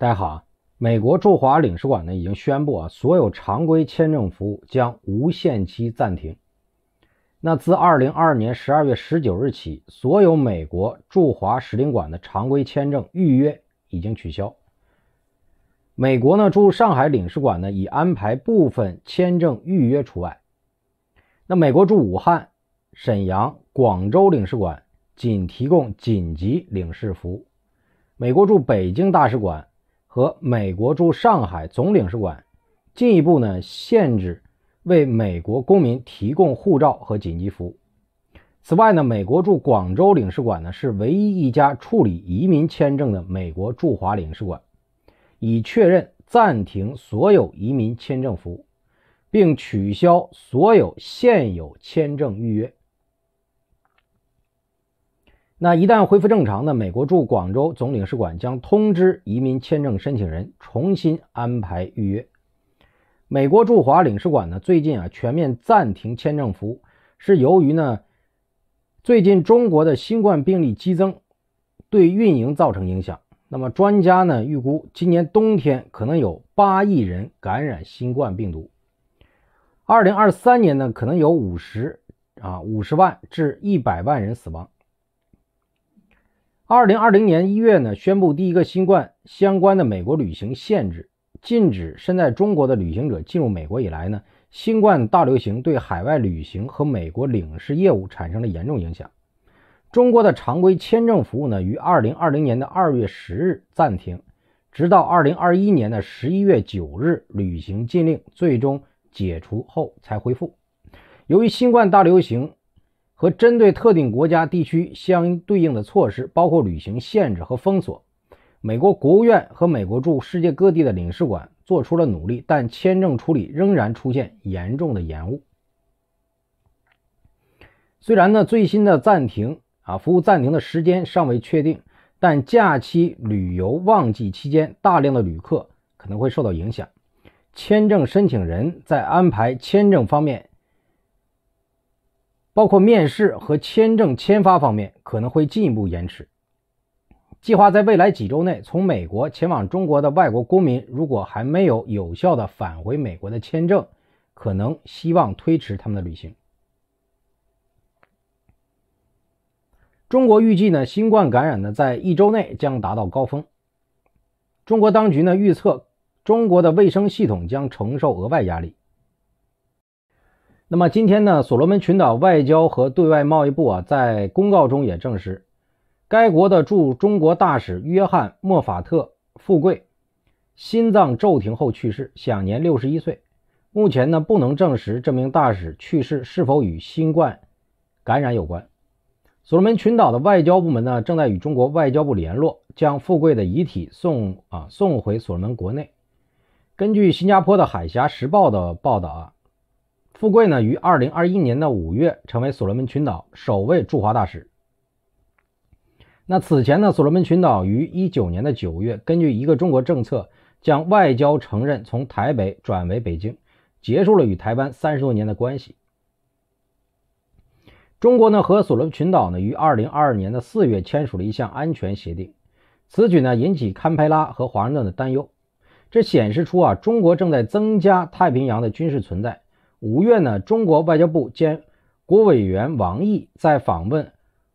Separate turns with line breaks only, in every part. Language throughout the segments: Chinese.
大家好啊！美国驻华领事馆呢已经宣布啊，所有常规签证服务将无限期暂停。那自二零二二年十二月十九日起，所有美国驻华使领馆的常规签证预约已经取消。美国呢驻上海领事馆呢已安排部分签证预约除外。那美国驻武汉、沈阳、广州领事馆仅提供紧急领事服务。美国驻北京大使馆。和美国驻上海总领事馆进一步呢限制为美国公民提供护照和紧急服务。此外呢，美国驻广州领事馆呢是唯一一家处理移民签证的美国驻华领事馆，已确认暂停所有移民签证服务，并取消所有现有签证预约。那一旦恢复正常呢，美国驻广州总领事馆将通知移民签证申请人重新安排预约。美国驻华领事馆呢，最近啊全面暂停签证服务，是由于呢最近中国的新冠病例激增，对运营造成影响。那么专家呢预估，今年冬天可能有八亿人感染新冠病毒，二零二三年呢可能有五十啊五十万至一百万人死亡。二零二零年一月呢，宣布第一个新冠相关的美国旅行限制，禁止身在中国的旅行者进入美国以来呢，新冠大流行对海外旅行和美国领事业务产生了严重影响。中国的常规签证服务呢，于二零二零年的二月十日暂停，直到二零二一年的十一月九日旅行禁令最终解除后才恢复。由于新冠大流行。和针对特定国家地区相对应的措施，包括旅行限制和封锁。美国国务院和美国驻世界各地的领事馆做出了努力，但签证处理仍然出现严重的延误。虽然呢最新的暂停啊服务暂停的时间尚未确定，但假期旅游旺季期间，大量的旅客可能会受到影响。签证申请人在安排签证方面。包括面试和签证签发方面可能会进一步延迟。计划在未来几周内从美国前往中国的外国公民，如果还没有有效的返回美国的签证，可能希望推迟他们的旅行。中国预计呢，新冠感染呢在一周内将达到高峰。中国当局呢预测，中国的卫生系统将承受额外压力。那么今天呢，所罗门群岛外交和对外贸易部啊，在公告中也证实，该国的驻中国大使约翰·莫法特·富贵，心脏骤停后去世，享年六十一岁。目前呢，不能证实这名大使去世是否与新冠感染有关。所罗门群岛的外交部门呢，正在与中国外交部联络，将富贵的遗体送啊送回所罗门国内。根据新加坡的《海峡时报》的报道啊。富贵呢，于二零二一年的五月成为所罗门群岛首位驻华大使。那此前呢，所罗门群岛于一九年的九月，根据一个中国政策，将外交承认从台北转为北京，结束了与台湾三十多年的关系。中国呢和所罗门群岛呢于二零二二年的四月签署了一项安全协定，此举呢引起堪培拉和华盛顿的担忧。这显示出啊，中国正在增加太平洋的军事存在。五月呢，中国外交部兼国委员王毅在访问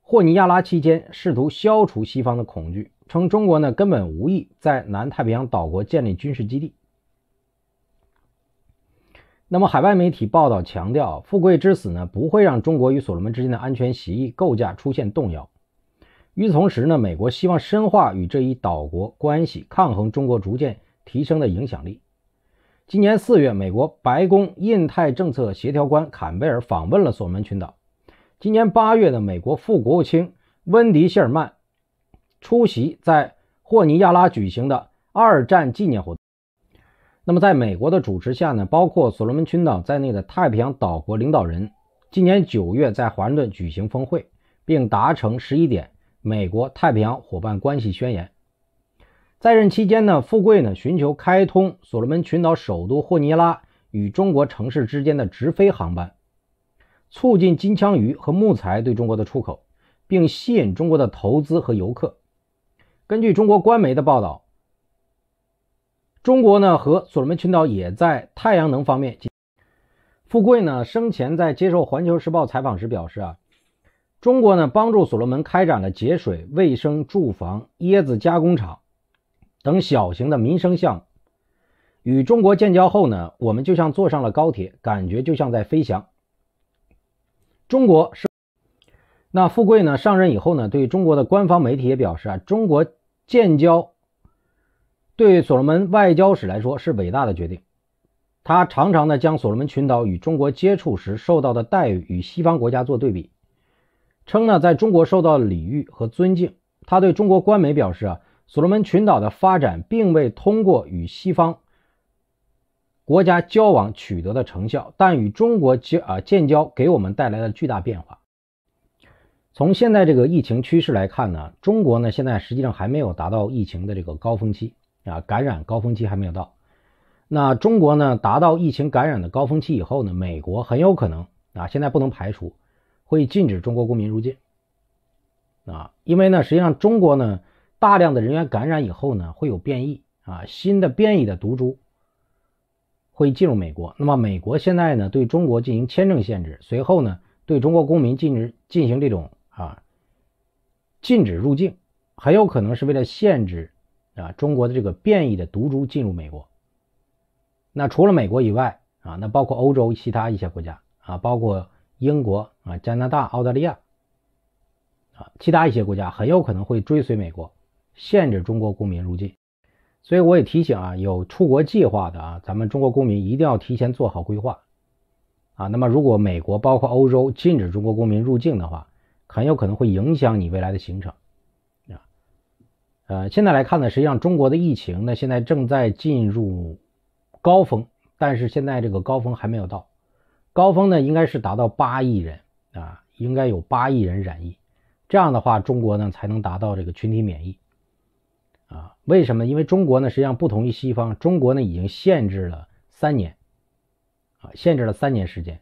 霍尼亚拉期间，试图消除西方的恐惧，称中国呢根本无意在南太平洋岛国建立军事基地。那么海外媒体报道强调，富贵之死呢不会让中国与所罗门之间的安全协议构架出现动摇。与此同时呢，美国希望深化与这一岛国关系，抗衡中国逐渐提升的影响力。今年四月，美国白宫印太政策协调官坎贝尔访问了所门群岛。今年八月的美国副国务卿温迪·谢尔曼出席在霍尼亚拉举行的二战纪念活动。那么，在美国的主持下呢，包括所罗门群岛在内的太平洋岛国领导人今年九月在华盛顿举行峰会，并达成十一点《美国太平洋伙伴关系宣言》。在任期间呢，富贵呢寻求开通所罗门群岛首都霍尼拉与中国城市之间的直飞航班，促进金枪鱼和木材对中国的出口，并吸引中国的投资和游客。根据中国官媒的报道，中国呢和所罗门群岛也在太阳能方面。富贵呢生前在接受《环球时报》采访时表示啊，中国呢帮助所罗门开展了节水、卫生、住房、椰子加工厂。等小型的民生项，目。与中国建交后呢，我们就像坐上了高铁，感觉就像在飞翔。中国是那富贵呢上任以后呢，对中国的官方媒体也表示啊，中国建交对所罗门外交史来说是伟大的决定。他常常呢将所罗门群岛与中国接触时受到的待遇与西方国家做对比，称呢在中国受到礼遇和尊敬。他对中国官媒表示啊。所罗门群岛的发展并未通过与西方国家交往取得的成效，但与中国交啊建交给我们带来了巨大变化。从现在这个疫情趋势来看呢，中国呢现在实际上还没有达到疫情的这个高峰期啊，感染高峰期还没有到。那中国呢达到疫情感染的高峰期以后呢，美国很有可能啊现在不能排除会禁止中国公民入境啊，因为呢实际上中国呢。大量的人员感染以后呢，会有变异啊，新的变异的毒株会进入美国。那么美国现在呢，对中国进行签证限制，随后呢，对中国公民禁止进行这种啊禁止入境，很有可能是为了限制啊中国的这个变异的毒株进入美国。那除了美国以外啊，那包括欧洲其他一些国家啊，包括英国啊、加拿大、澳大利亚啊，其他一些国家很有可能会追随美国。限制中国公民入境，所以我也提醒啊，有出国计划的啊，咱们中国公民一定要提前做好规划啊。那么，如果美国包括欧洲禁止中国公民入境的话，很有可能会影响你未来的行程啊。呃，现在来看呢，实际上中国的疫情呢，现在正在进入高峰，但是现在这个高峰还没有到，高峰呢应该是达到八亿人啊，应该有八亿人染疫，这样的话，中国呢才能达到这个群体免疫。啊，为什么？因为中国呢，实际上不同于西方，中国呢已经限制了三年，啊，限制了三年时间，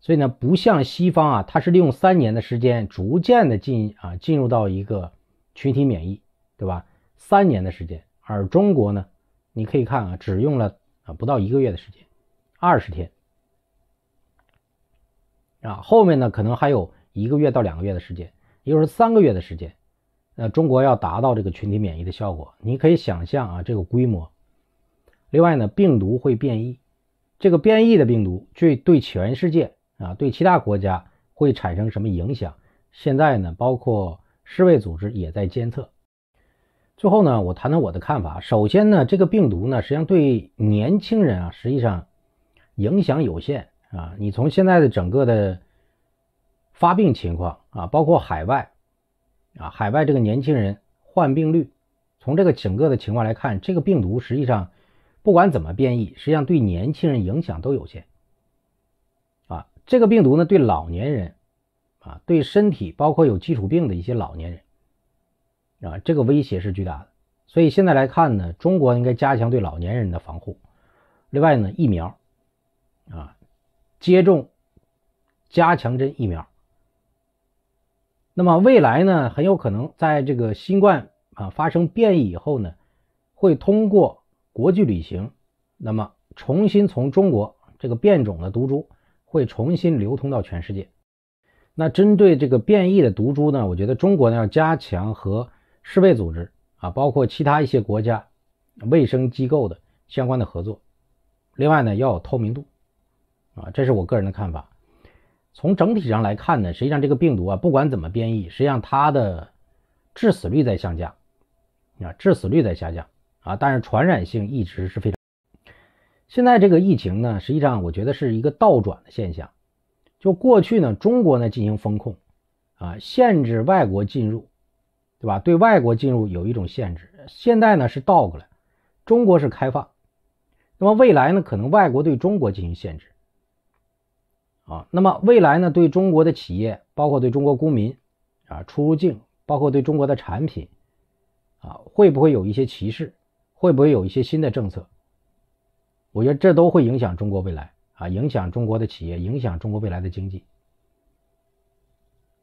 所以呢，不像西方啊，它是利用三年的时间逐渐的进啊进入到一个群体免疫，对吧？三年的时间，而中国呢，你可以看啊，只用了啊不到一个月的时间，二十天，啊，后面呢可能还有一个月到两个月的时间，也就是三个月的时间。那中国要达到这个群体免疫的效果，你可以想象啊这个规模。另外呢，病毒会变异，这个变异的病毒去对全世界啊，对其他国家会产生什么影响？现在呢，包括世卫组织也在监测。最后呢，我谈谈我的看法。首先呢，这个病毒呢，实际上对年轻人啊，实际上影响有限啊。你从现在的整个的发病情况啊，包括海外。啊，海外这个年轻人患病率，从这个整个的情况来看，这个病毒实际上不管怎么变异，实际上对年轻人影响都有限。啊，这个病毒呢对老年人，啊对身体包括有基础病的一些老年人，啊这个威胁是巨大的。所以现在来看呢，中国应该加强对老年人的防护。另外呢，疫苗，啊接种加强针疫苗。那么未来呢，很有可能在这个新冠啊发生变异以后呢，会通过国际旅行，那么重新从中国这个变种的毒株会重新流通到全世界。那针对这个变异的毒株呢，我觉得中国呢要加强和世卫组织啊，包括其他一些国家卫生机构的相关的合作。另外呢，要有透明度啊，这是我个人的看法。从整体上来看呢，实际上这个病毒啊，不管怎么变异，实际上它的致死率在下降，啊，致死率在下降啊，但是传染性一直是非常。现在这个疫情呢，实际上我觉得是一个倒转的现象。就过去呢，中国呢进行封控，啊，限制外国进入，对吧？对外国进入有一种限制。现在呢是倒过来，中国是开放。那么未来呢，可能外国对中国进行限制。啊，那么未来呢？对中国的企业，包括对中国公民，啊，出入境，包括对中国的产品，啊，会不会有一些歧视？会不会有一些新的政策？我觉得这都会影响中国未来，啊，影响中国的企业，影响中国未来的经济。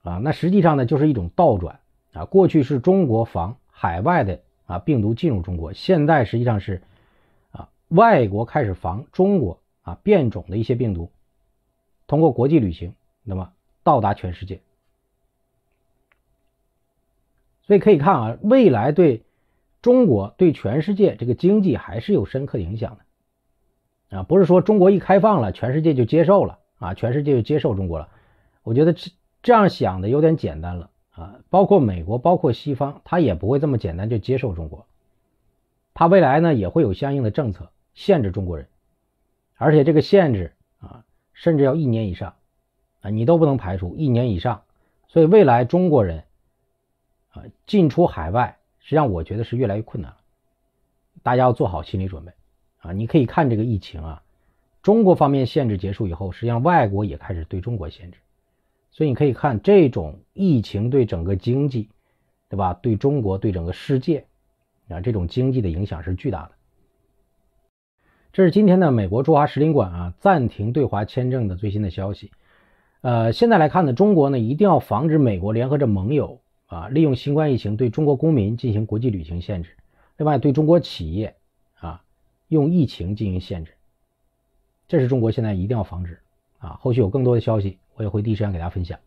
啊，那实际上呢，就是一种倒转，啊，过去是中国防海外的啊病毒进入中国，现在实际上是，啊，外国开始防中国啊变种的一些病毒。通过国际旅行，那么到达全世界，所以可以看啊，未来对中国、对全世界这个经济还是有深刻影响的啊！不是说中国一开放了，全世界就接受了啊，全世界就接受中国了。我觉得这这样想的有点简单了啊！包括美国，包括西方，他也不会这么简单就接受中国，他未来呢也会有相应的政策限制中国人，而且这个限制。甚至要一年以上，啊，你都不能排除一年以上。所以未来中国人，啊，进出海外，实际上我觉得是越来越困难。了。大家要做好心理准备，啊，你可以看这个疫情啊，中国方面限制结束以后，实际上外国也开始对中国限制。所以你可以看这种疫情对整个经济，对吧？对中国，对整个世界，啊，这种经济的影响是巨大的。这是今天的美国驻华使领馆啊暂停对华签证的最新的消息。呃，现在来看呢，中国呢一定要防止美国联合着盟友啊，利用新冠疫情对中国公民进行国际旅行限制，另外对中国企业啊用疫情进行限制。这是中国现在一定要防止啊。后续有更多的消息，我也会第一时间给大家分享。